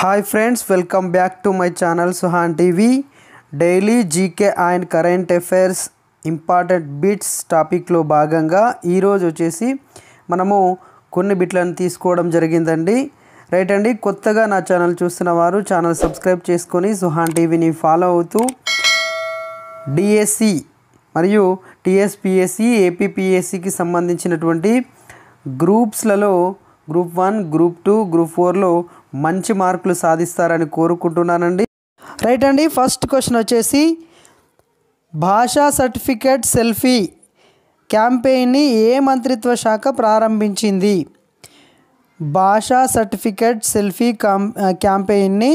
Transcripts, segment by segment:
Hi friends welcome back to my channel Suhan TV daily GK and current affairs important bits టాపిక్లో భాగంగా ఈరోజు వచ్చేసి మనము కొన్ని బిట్లను తీసుకోవడం జరిగిందండి రైట్ అండి కొత్తగా నా ఛానల్ చూస్తున్న వారు ఛానల్ సబ్స్క్రైబ్ చేసుకొని సుహాన్ టీవీని ఫాలో అవుతూ డిఎస్సి మరియు టిఎస్పిఎస్సి ఏపీపిఎస్సికి సంబంధించినటువంటి గ్రూప్స్లలో group one group two group ఫోర్లో మంచి మార్కులు సాధిస్తారని కోరుకుంటున్నానండి రైట్ అండి ఫస్ట్ క్వశ్చన్ వచ్చేసి భాషా సర్టిఫికేట్ సెల్ఫీ క్యాంపెయిన్ని ఏ మంత్రిత్వ శాఖ ప్రారంభించింది భాషా సర్టిఫికేట్ సెల్ఫీ క్యాం క్యాంపెయిన్ని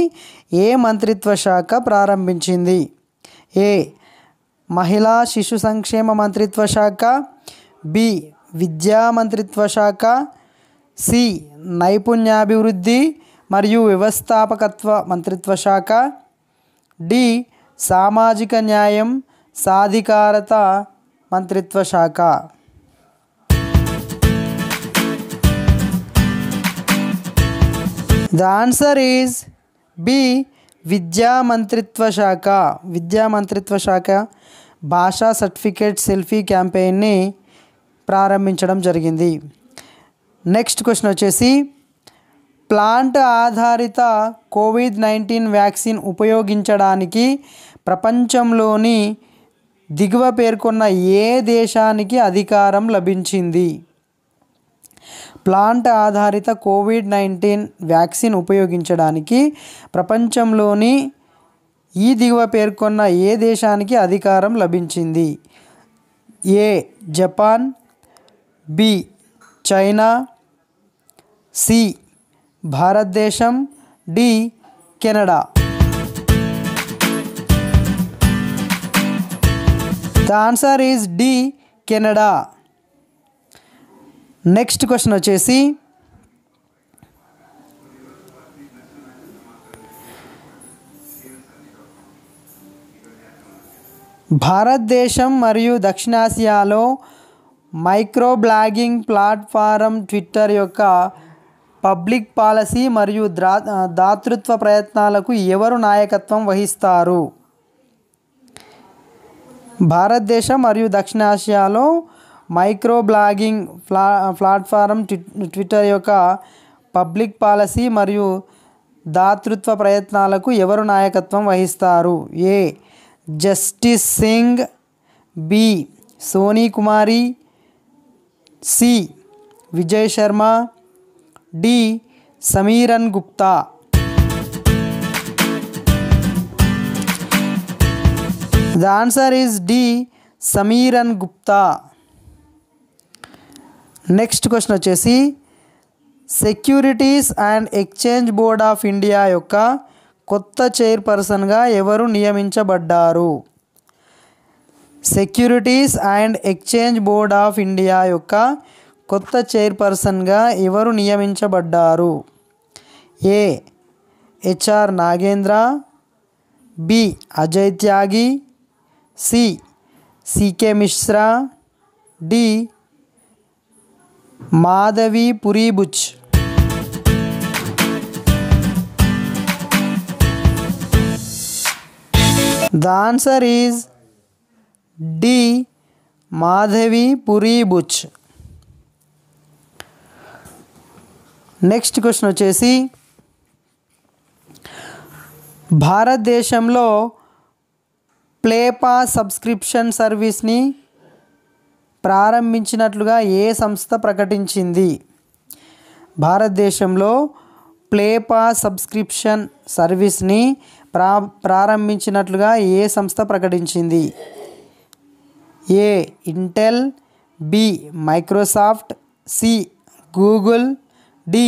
ఏ మంత్రిత్వ శాఖ ప్రారంభించింది ఏ మహిళా శిశు సంక్షేమ మంత్రిత్వ శాఖ బి విద్యా మంత్రిత్వ శాఖ సి నైపుణ్యాభివృద్ధి మరియు వ్యవస్థాపకత్వ మంత్రిత్వ శాఖ డి సామాజిక న్యాయం సాధికారత మంత్రిత్వ శాఖ ద ఆన్సర్ ఈజ్ బి విద్యా మంత్రిత్వ శాఖ విద్యా మంత్రిత్వ శాఖ భాషా సర్టిఫికేట్ సెల్ఫీ క్యాంపెయిన్ని ప్రారంభించడం జరిగింది నెక్స్ట్ క్వశ్చన్ వచ్చేసి ప్లాంట్ ఆధారిత కోవిడ్ నైన్టీన్ వ్యాక్సిన్ ఉపయోగించడానికి ప్రపంచంలోని దిగువ పేర్కొన్న ఏ దేశానికి అధికారం లభించింది ప్లాంట్ ఆధారిత కోవిడ్ నైన్టీన్ వ్యాక్సిన్ ఉపయోగించడానికి ప్రపంచంలోని ఈ దిగువ పేర్కొన్న ఏ దేశానికి అధికారం లభించింది A Japan B China C భారతదేశం D Canada the answer is D Canada next question వచ్చేసి భారతదేశం మరియు దక్షిణాసియాలో బ్లాగింగ్ ప్లాట్ఫారం ట్విట్టర్ యొక్క పబ్లిక్ పాలసీ మరియు దాతృత్వ ప్రయత్నాలకు ఎవరు నాయకత్వం వహిస్తారు భారతదేశం మరియు దక్షిణాసియాలో మైక్రో బ్లాగింగ్ ప్లా ప్లాట్ఫారం ట్విట్టర్ యొక్క పబ్లిక్ పాలసీ మరియు దాతృత్వ ప్రయత్నాలకు ఎవరు నాయకత్వం వహిస్తారు A Justice Singh B Soni Kumari C Vijay Sharma D Samiran Gupta the answer is D Samiran Gupta next question వచ్చేసి securities and exchange board of India యొక్క కొత్త చైర్పర్సన్గా ఎవరు నియమించబడ్డారు securities and exchange board of India యొక్క కొత్త చైర్పర్సన్గా ఎవరు నియమించబడ్డారు ఏ HR Nagendra B Ajay Tyagi C CK Mishra D Madhavi పురీబుచ్ the answer is D Madhavi పురీబుచ్ next question వచ్చేసి భారతదేశంలో ప్లేపా సబ్స్క్రిప్షన్ సర్వీస్ని ప్రారంభించినట్లుగా ఏ సంస్థ ప్రకటించింది భారతదేశంలో ప్లేపా సబ్స్క్రిప్షన్ సర్వీస్ని ప్రా ప్రారంభించినట్లుగా ఏ సంస్థ ప్రకటించింది A Intel B Microsoft C Google D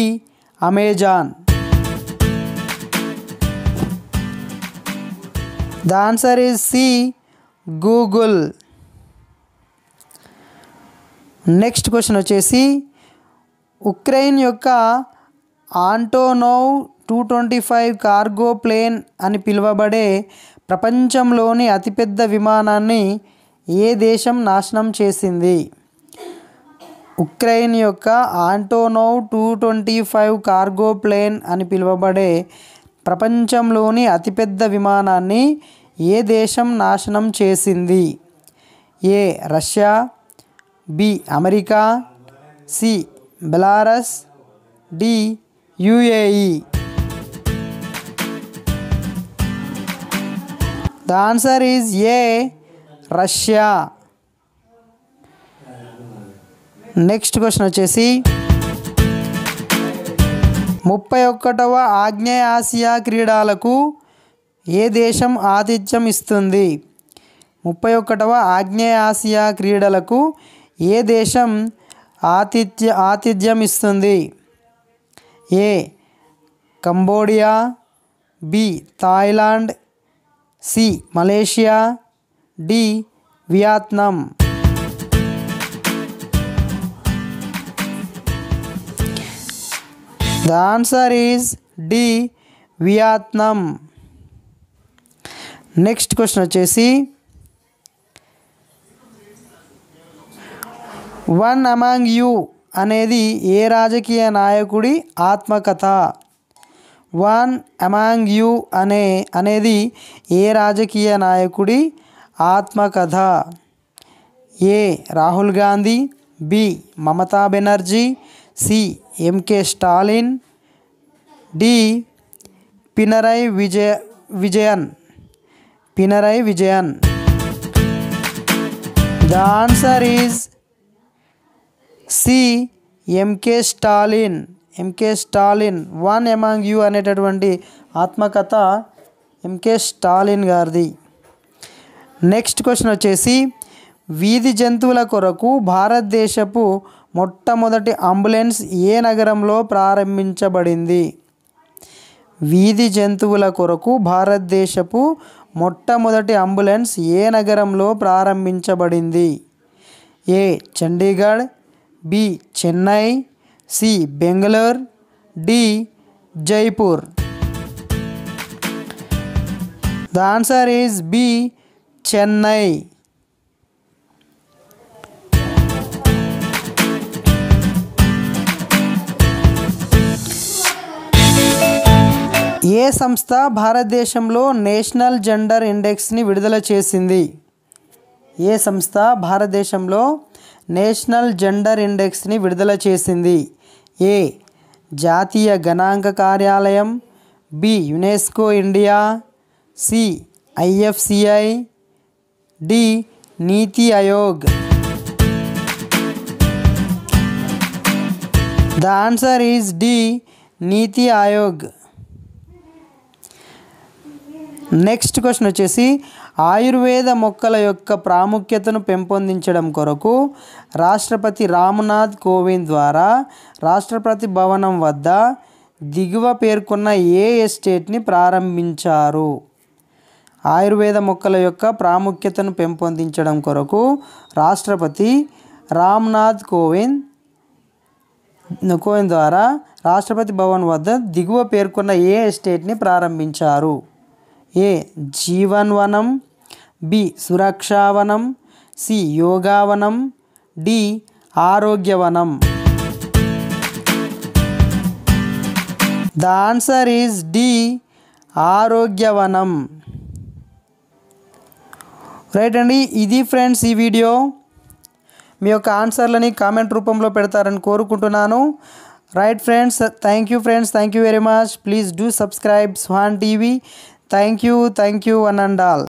Amazon the answer is C Google next question వచ్చేసి ఉక్రెయిన్ యొక్క Antonov two twenty five cargo plane అని పిలువబడే ప్రపంచంలోని అతిపెద్ద విమానాన్ని ఏ దేశం నాశనం చేసింది ఉక్రెయిన్ యొక్క Antonov two twenty five cargo plane అని పిలువబడే ప్రపంచంలోని అతిపెద్ద విమానాన్ని ఏ దేశం నాశనం చేసింది A Russia B America C Belarus D UAE the answer is A Russia next question వచ్చేసి ముప్పై ఒక్కటవ ఆగ్నేయ ఆసియా క్రీడలకు ఏ దేశం ఆతిథ్యం ఇస్తుంది ముప్పై ఒక్కటవ ఆగ్నేయ ఆసియా క్రీడలకు ఏ దేశం ఆతిథ్య ఆతిథ్యం ఇస్తుంది A Cambodia B Thailand C Malaysia D Vietnam the answer is D Vietnam. Next question వచ్చేసి వన్ అమాంగ్ యూ అనేది ఏ రాజకీయ నాయకుడి ఆత్మకథ వన్ అమాంగ్ యూ అనే అనేది ఏ రాజకీయ నాయకుడి ఆత్మకథ A Rahul Gandhi B Mamata Banerjee C MK Stalin D Pinarayi Vijaya Vijayan Pinarayi Vijayan the answer is C MK Stalin MK Stalin one among you అనేటటువంటి ఆత్మకథ ఎంకే స్టాలిన్ గారిది నెక్స్ట్ క్వశ్చన్ వచ్చేసి వీధి జంతువుల కొరకు భారతదేశపు మొట్టమొదటి అంబులెన్స్ ఏ నగరంలో ప్రారంభించబడింది వీధి జంతువుల కొరకు భారతదేశపు మొట్టమొదటి అంబులెన్స్ ఏ నగరంలో ప్రారంభించబడింది A Chandigarh B Chennai C Bengaluru D Jaipur the answer is B Chennai ఏ సంస్థ భారతదేశంలో నేషనల్ జెండర్ ఇండెక్స్ని విడుదల చేసింది ఏ సంస్థ భారతదేశంలో నేషనల్ జెండర్ ఇండెక్స్ని విడుదల చేసింది ఏ జాతీయ గణాంక కార్యాలయం B UNESCO India C IFCI D NITI Aayog the answer is D NITI Aayog next question వచ్చేసి ఆయుర్వేద మొక్కల యొక్క ప్రాముఖ్యతను పెంపొందించడం కొరకు రాష్ట్రపతి రామ్నాథ్ కోవింద్ ద్వారా రాష్ట్రపతి భవనం వద్ద దిగువ పేర్కొన్న ఏ ఎస్టేట్ని ప్రారంభించారు ఆయుర్వేద మొక్కల యొక్క ప్రాముఖ్యతను పెంపొందించడం కొరకు రాష్ట్రపతి రామ్నాథ్ కోవింద్ కోవింద్ ద్వారా రాష్ట్రపతి భవన్ వద్ద దిగువ పేర్కొన్న ఏ ఎస్టేట్ని ప్రారంభించారు A Jeevanvanam B Surakshavanam C Yogavanam D Arogyavanam the answer is D Arogyavanam right అండి ఇది ఫ్రెండ్స్ ఈ వీడియో మీ యొక్క ఆన్సర్లని కామెంట్ రూపంలో పెడతారని కోరుకుంటున్నాను right friends thank you friends thank you very much please do subscribe Swan TV thank you thank you one and all